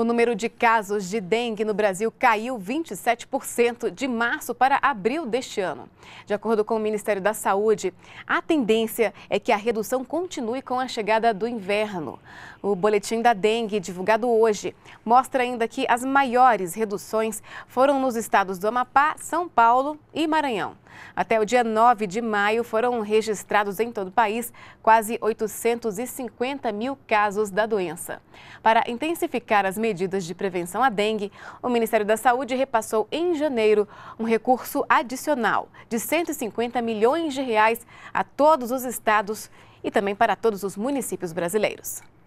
O número de casos de dengue no Brasil caiu 27% de março para abril deste ano. De acordo com o Ministério da Saúde, a tendência é que a redução continue com a chegada do inverno. O boletim da dengue, divulgado hoje, mostra ainda que as maiores reduções foram nos estados do Amapá, São Paulo e Maranhão. Até o dia 9 de maio, foram registrados em todo o país quase 850 mil casos da doença. Para intensificar as medidas de prevenção à dengue, o Ministério da Saúde repassou em janeiro um recurso adicional de 150 milhões de reais a todos os estados e também para todos os municípios brasileiros.